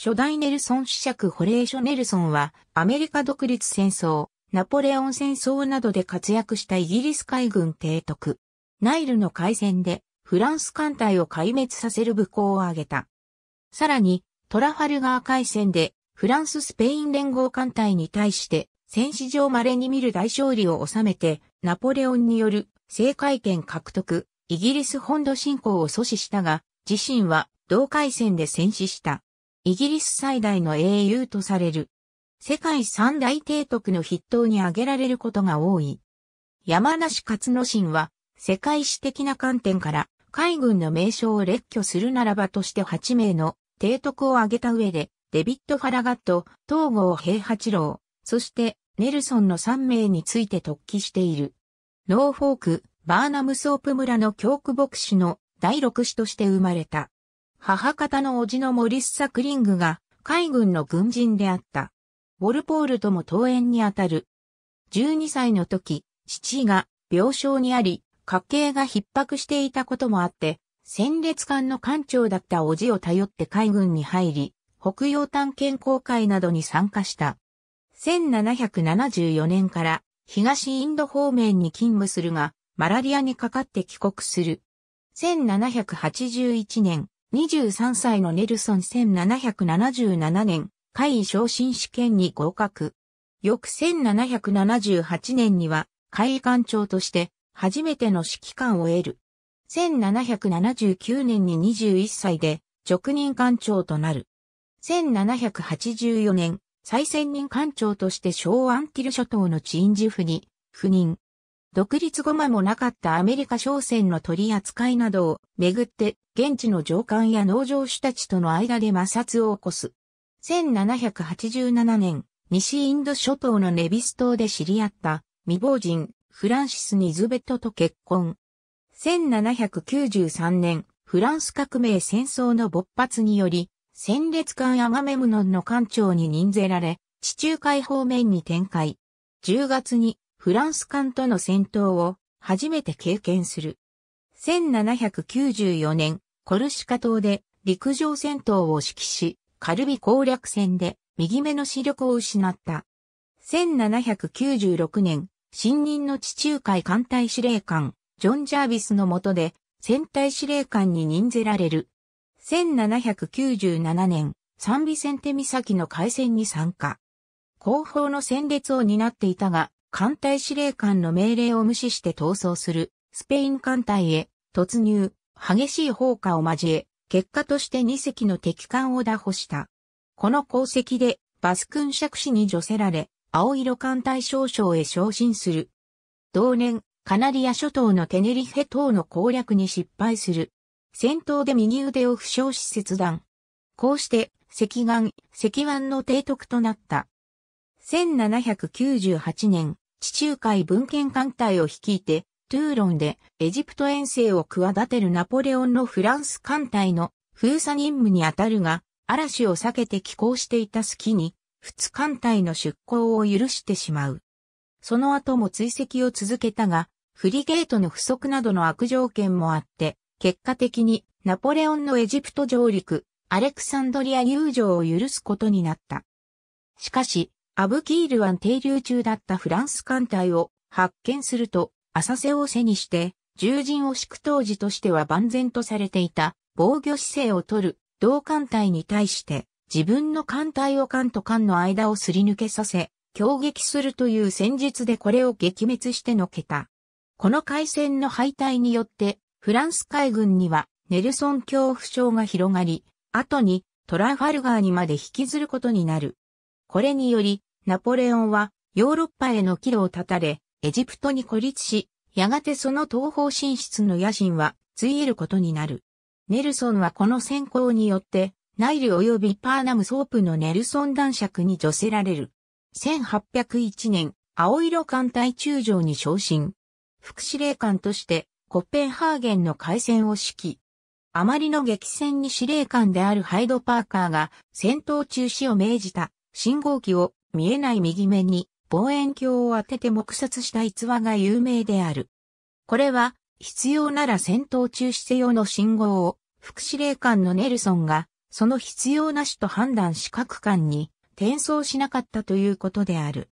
初代ネルソン子爵ホレーショ・ネルソンは、アメリカ独立戦争、ナポレオン戦争などで活躍したイギリス海軍提督。ナイルの海戦で、フランス艦隊を壊滅させる武功を挙げた。さらに、トラファルガー海戦で、フランス・スペイン連合艦隊に対して、戦史上稀に見る大勝利を収めて、ナポレオンによる政界権獲得、イギリス本土侵攻を阻止したが、自身は同海戦で戦死した。イギリス最大の英雄とされる。世界三大帝徳の筆頭に挙げられることが多い。山梨勝之進は、世界史的な観点から、海軍の名称を列挙するならばとして8名の帝徳を挙げた上で、デビット・ファラガット、東郷平八郎、そしてネルソンの3名について突起している。ノーフォーク、バーナムソープ村の教区牧師の第6子として生まれた。母方の叔父のモリッサクリングが海軍の軍人であった。ウォルポールとも登園にあたる。12歳の時、父が病床にあり、家計が逼迫していたこともあって、戦列艦の艦長だった叔父を頼って海軍に入り、北洋探検公会などに参加した。1774年から東インド方面に勤務するが、マラリアにかかって帰国する。1781年、23歳のネルソン1777年、会員昇進試験に合格。翌1778年には、会議官庁として、初めての指揮官を得る。1779年に21歳で、職任官庁となる。1784年、再選任官庁として小アンティル諸島のチンジフに、赴任。独立後間もなかったアメリカ商船の取り扱いなどをめぐって、現地の上官や農場主たちとの間で摩擦を起こす。1787年、西インド諸島のネビス島で知り合った未亡人、フランシス・ニズベットと結婚。1793年、フランス革命戦争の勃発により、戦列艦アガメムノンの艦長に任ぜられ、地中海方面に展開。10月にフランス艦との戦闘を初めて経験する。1794年、コルシカ島で陸上戦闘を指揮し、カルビ攻略戦で右目の視力を失った。1796年、新任の地中海艦隊司令官、ジョン・ジャービスの下で、戦隊司令官に任ぜられる。1797年、サンビセンテ岬の海戦に参加。後方の戦列を担っていたが、艦隊司令官の命令を無視して逃走する、スペイン艦隊へ突入、激しい砲火を交え、結果として2隻の敵艦を打破した。この功績で、バスクン爵士に除せられ、青色艦隊少将へ昇進する。同年、カナリア諸島のテネリフェ島の攻略に失敗する。戦闘で右腕を負傷し切断。こうして、赤眼、赤腕の提督となった。1798年、地中海文献艦隊を率いて、トゥーロンでエジプト遠征を企てるナポレオンのフランス艦隊の封鎖任務にあたるが、嵐を避けて寄港していた隙に、仏艦隊の出港を許してしまう。その後も追跡を続けたが、フリゲートの不足などの悪条件もあって、結果的にナポレオンのエジプト上陸、アレクサンドリア友情を許すことになった。しかし、アブキール湾停留中だったフランス艦隊を発見すると、浅瀬を背にして、獣人を敷く当時としては万全とされていた防御姿勢を取る同艦隊に対して、自分の艦隊を艦と艦の間をすり抜けさせ、攻撃するという戦術でこれを撃滅してのけた。この海戦の敗退によって、フランス海軍にはネルソン恐怖症が広がり、後にトラファルガーにまで引きずることになる。これにより、ナポレオンはヨーロッパへの帰路を断たれ、エジプトに孤立し、やがてその東方進出の野心はついえることになる。ネルソンはこの先行によって、ナイル及びパーナムソープのネルソン男爵に除せられる。1801年、青色艦隊中将に昇進。副司令官として、コッペンハーゲンの海戦を指揮。あまりの激戦に司令官であるハイド・パーカーが戦闘中止を命じた信号機を見えない右目に望遠鏡を当てて黙殺した逸話が有名である。これは、必要なら戦闘中止せよの信号を、副司令官のネルソンが、その必要なしと判断し各官に転送しなかったということである。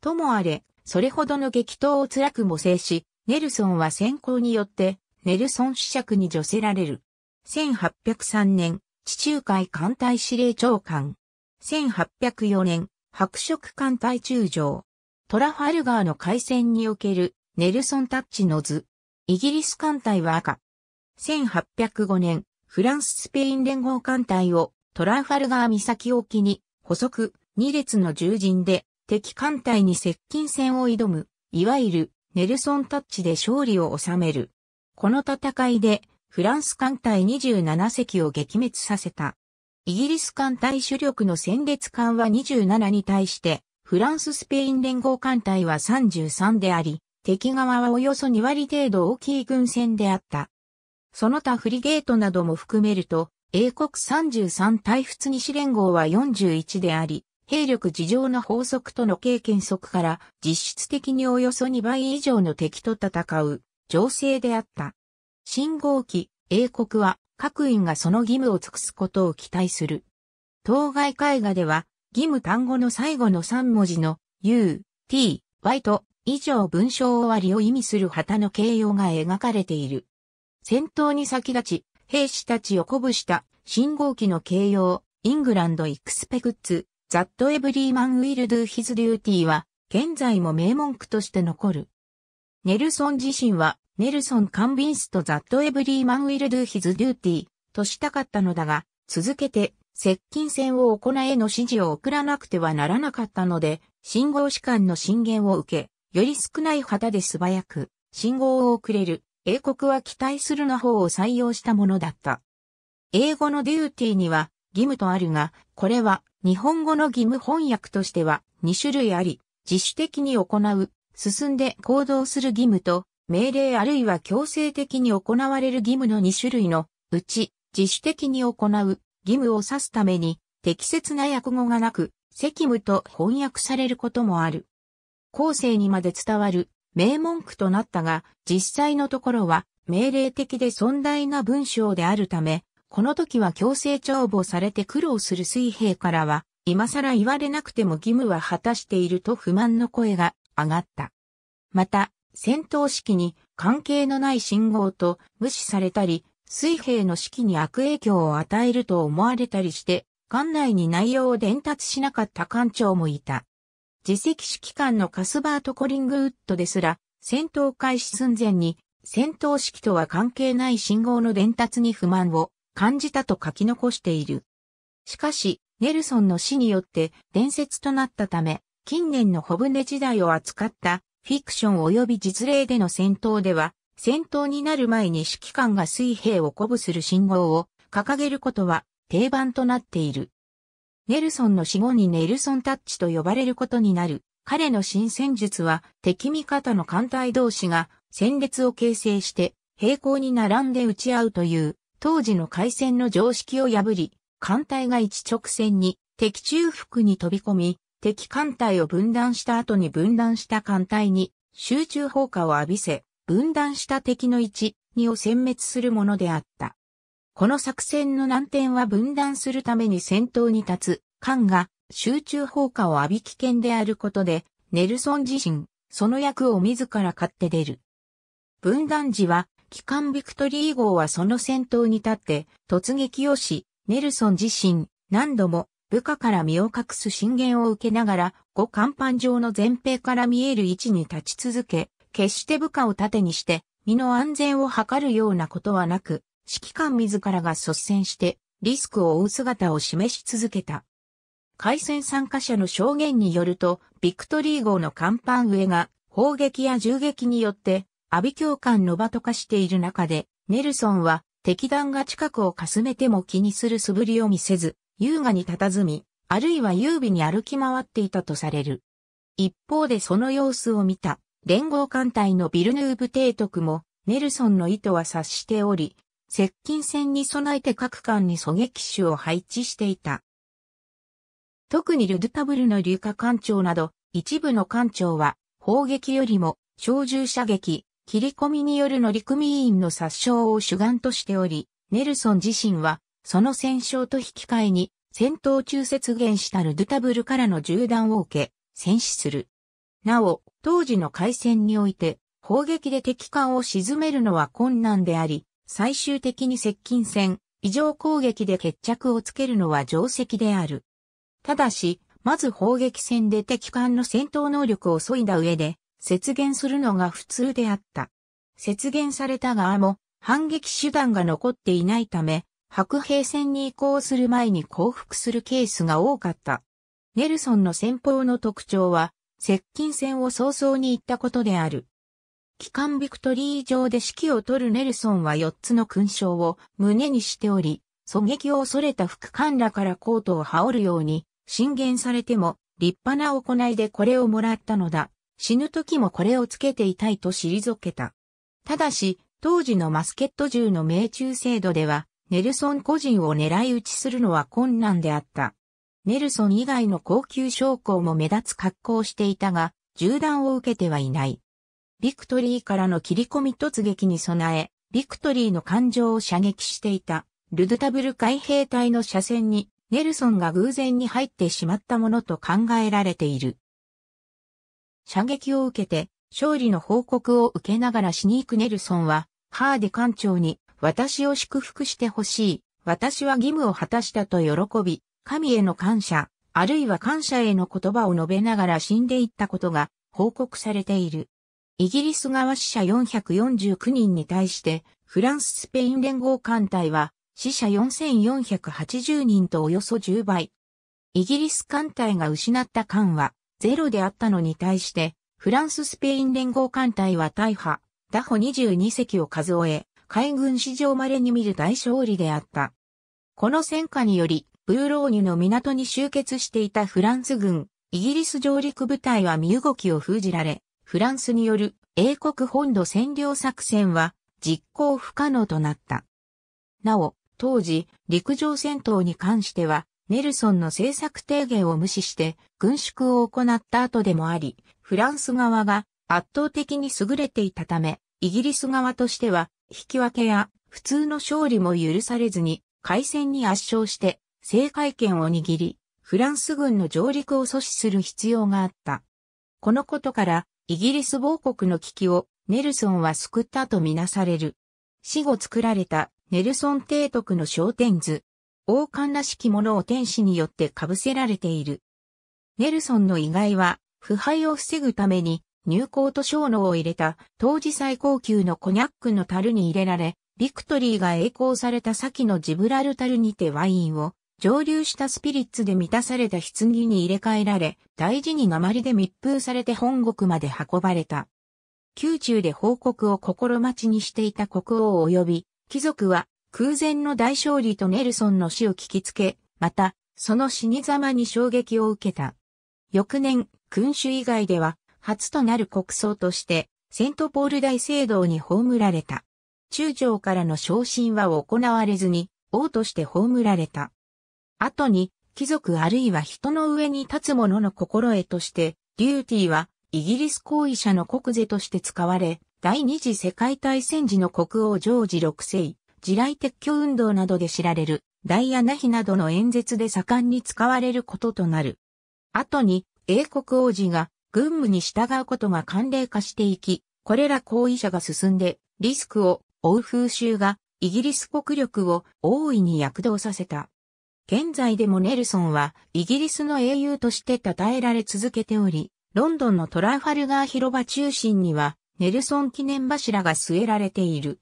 ともあれ、それほどの激闘を辛くも制し、ネルソンは先行によって、ネルソン主爵に除せられる。1803年、地中海艦隊司令長官。1804年、白色艦隊中将。トラファルガーの海戦におけるネルソンタッチの図。イギリス艦隊は赤。1805年、フランス・スペイン連合艦隊をトラファルガー岬沖に補足2列の重人で敵艦隊に接近戦を挑む、いわゆるネルソンタッチで勝利を収める。この戦いでフランス艦隊27隻を撃滅させた。イギリス艦隊主力の戦列艦は27に対して、フランススペイン連合艦隊は33であり、敵側はおよそ2割程度大きい軍船であった。その他フリゲートなども含めると、英国33対仏西連合は41であり、兵力事情の法則との経験則から実質的におよそ2倍以上の敵と戦う情勢であった。信号機、英国は各院がその義務を尽くすことを期待する。当該絵画では、義務単語の最後の3文字の u, t, y と以上文章終わりを意味する旗の形容が描かれている。戦闘に先立ち、兵士たちを鼓舞した信号機の形容、イングランド・エクスペクッツ、ザット・エブリーマン・ウィル・ドゥ・ヒズ・デューティーは、現在も名文句として残る。ネルソン自身は、ネルソン・カンビンスト・ザット・エブリーマン・ウィル・ドゥ・ヒズ・デューティーとしたかったのだが、続けて接近戦を行えの指示を送らなくてはならなかったので、信号士官の進言を受け、より少ない旗で素早く信号を送れる、英国は期待するの方を採用したものだった。英語のデューティーには義務とあるが、これは日本語の義務翻訳としては2種類あり、自主的に行う、進んで行動する義務と命令あるいは強制的に行われる義務の2種類のうち自主的に行う義務を指すために適切な訳語がなく責務と翻訳されることもある。後世にまで伝わる名文句となったが実際のところは命令的で尊大な文章であるためこの時は強制帳簿されて苦労する水兵からは今更言われなくても義務は果たしていると不満の声が上がった。また、戦闘式に関係のない信号と無視されたり、水平の式に悪影響を与えると思われたりして、館内に内容を伝達しなかった館長もいた。自責指揮官のカスバート・コリングウッドですら、戦闘開始寸前に、戦闘式とは関係ない信号の伝達に不満を感じたと書き残している。しかし、ネルソンの死によって伝説となったため、近年の小舟時代を扱ったフィクション及び実例での戦闘では、戦闘になる前に指揮官が水兵を鼓舞する信号を掲げることは定番となっている。ネルソンの死後にネルソンタッチと呼ばれることになる。彼の新戦術は敵味方の艦隊同士が戦列を形成して平行に並んで撃ち合うという当時の海戦の常識を破り、艦隊が一直線に敵中腹に飛び込み、敵艦隊を分断した後に分断した艦隊に集中砲火を浴びせ、分断した敵の1、2を殲滅するものであった。この作戦の難点は分断するために戦闘に立つ艦が集中砲火を浴び危険であることで、ネルソン自身、その役を自ら買って出る。分断時は、機関ビクトリー号はその戦闘に立って突撃をし、ネルソン自身、何度も部下から身を隠す進言を受けながら、五甲板上の前平から見える位置に立ち続け、決して部下を盾にして、身の安全を図るようなことはなく、指揮官自らが率先して、リスクを負う姿を示し続けた。海戦参加者の証言によると、ビクトリー号の甲板上が砲撃や銃撃によって、阿ビ教官の場と化している中で、ネルソンは敵弾が近くをかすめても気にする素振りを見せず、優雅に佇み、あるいは優美に歩き回っていたとされる。一方でその様子を見た、連合艦隊のビルヌーブ提督も、ネルソンの意図は察しており、接近戦に備えて各艦に狙撃手を配置していた。特にルドゥタブルの流下艦長など、一部の艦長は、砲撃よりも、小銃射撃、切り込みによる乗組員の殺傷を主眼としており、ネルソン自身は、その戦勝と引き換えに、戦闘中雪原したルドゥタブルからの銃弾を受け、戦死する。なお、当時の海戦において、砲撃で敵艦を沈めるのは困難であり、最終的に接近戦、異常攻撃で決着をつけるのは定石である。ただし、まず砲撃戦で敵艦の戦闘能力を削いだ上で、雪原するのが普通であった。雪原された側も、反撃手段が残っていないため、白兵戦に移行する前に降伏するケースが多かった。ネルソンの戦法の特徴は、接近戦を早々に行ったことである。機関ビクトリー上で指揮を取るネルソンは4つの勲章を胸にしており、狙撃を恐れた副官らからコートを羽織るように、進言されても立派な行いでこれをもらったのだ。死ぬ時もこれをつけていたいと退けた。ただし、当時のマスケット銃の命中精度では、ネルソン個人を狙い撃ちするのは困難であった。ネルソン以外の高級将校も目立つ格好をしていたが、銃弾を受けてはいない。ビクトリーからの切り込み突撃に備え、ビクトリーの感情を射撃していた、ルドタブル海兵隊の射線に、ネルソンが偶然に入ってしまったものと考えられている。射撃を受けて、勝利の報告を受けながらしに行くネルソンは、ハーデ艦長に私を祝福してほしい。私は義務を果たしたと喜び、神への感謝、あるいは感謝への言葉を述べながら死んでいったことが報告されている。イギリス側死者449人に対して、フランス・スペイン連合艦隊は死者4480人とおよそ10倍。イギリス艦隊が失った艦はゼロであったのに対して、フランス・スペイン連合艦隊は大破、ダホ22隻を数え、海軍史上稀に見る大勝利であった。この戦火により、ブーローニュの港に集結していたフランス軍、イギリス上陸部隊は身動きを封じられ、フランスによる英国本土占領作戦は実行不可能となった。なお、当時、陸上戦闘に関しては、ネルソンの政策提言を無視して軍縮を行った後でもあり、フランス側が圧倒的に優れていたため、イギリス側としては引き分けや普通の勝利も許されずに、海戦に圧勝して、制海権を握り、フランス軍の上陸を阻止する必要があった。このことから、イギリス亡国の危機をネルソンは救ったとみなされる。死後作られたネルソン提督の商店図。王冠らしきものを天使によって被せられている。ネルソンの意外は、腐敗を防ぐために入港と小脳を入れた当時最高級のコニャックの樽に入れられ、ビクトリーが栄光された先のジブラルタルにてワインを蒸留したスピリッツで満たされた棺に入れ替えられ、大事に鉛で密封されて本国まで運ばれた。宮中で報告を心待ちにしていた国王及び、貴族は空前の大勝利とネルソンの死を聞きつけ、また、その死に様に衝撃を受けた。翌年、君主以外では、初となる国葬として、セントポール大聖堂に葬られた。中将からの昇進は行われずに、王として葬られた。後に、貴族あるいは人の上に立つ者の心得として、デューティーはイギリス行為者の国税として使われ、第二次世界大戦時の国王ジョージ6世、地雷撤去運動などで知られる、ダイアナ妃などの演説で盛んに使われることとなる。後に、英国王子が軍務に従うことが慣例化していき、これら行為者が進んで、リスクを追う風習が、イギリス国力を大いに躍動させた。現在でもネルソンは、イギリスの英雄として称えられ続けており、ロンドンのトラファルガー広場中心には、ネルソン記念柱が据えられている。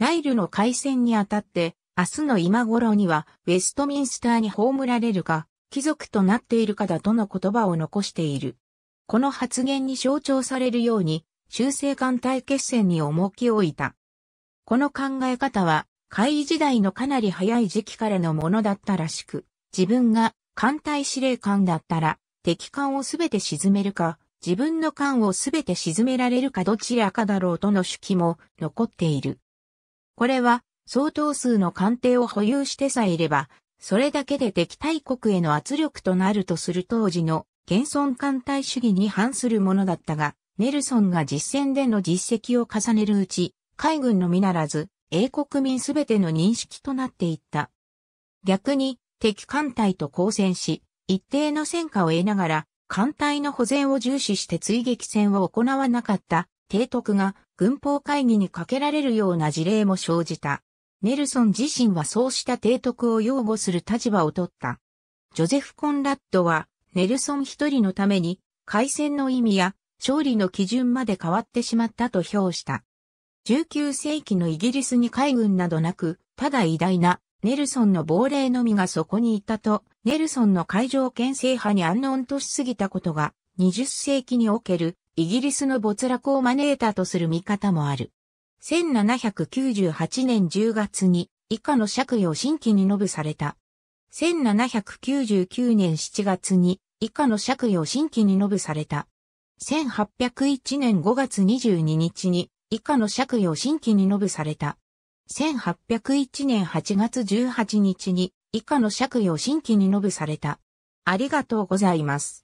ナイルの海戦にあたって、明日の今頃には、ウェストミンスターに葬られるか、貴族となっているかだとの言葉を残している。この発言に象徴されるように、修正艦隊決戦に重きを置いた。この考え方は、会議時代のかなり早い時期からのものだったらしく、自分が艦隊司令官だったら、敵艦をすべて沈めるか、自分の艦をすべて沈められるかどちらかだろうとの手記も残っている。これは、相当数の艦艇を保有してさえいれば、それだけで敵対国への圧力となるとする当時の現存艦隊主義に反するものだったが、ネルソンが実戦での実績を重ねるうち、海軍のみならず、英国民すべての認識となっていった。逆に、敵艦隊と交戦し、一定の戦果を得ながら、艦隊の保全を重視して追撃戦を行わなかった提督が軍法会議にかけられるような事例も生じた。ネルソン自身はそうした提督を擁護する立場を取った。ジョゼフ・コンラッドはネルソン一人のために、開戦の意味や勝利の基準まで変わってしまったと評した。19世紀のイギリスに海軍などなく、ただ偉大なネルソンの亡霊のみがそこにいたと、ネルソンの海上牽制派に安穏としすぎたことが、20世紀におけるイギリスの没落を招いたとする見方もある。1798年10月に以下の借用新規に述べされた。1799年7月に以下の借位を新規に述べされた。1801年5月22日に以下の借位を新規に述べされた。1801年8月18日に以下の借位を新規に述べされた。ありがとうございます。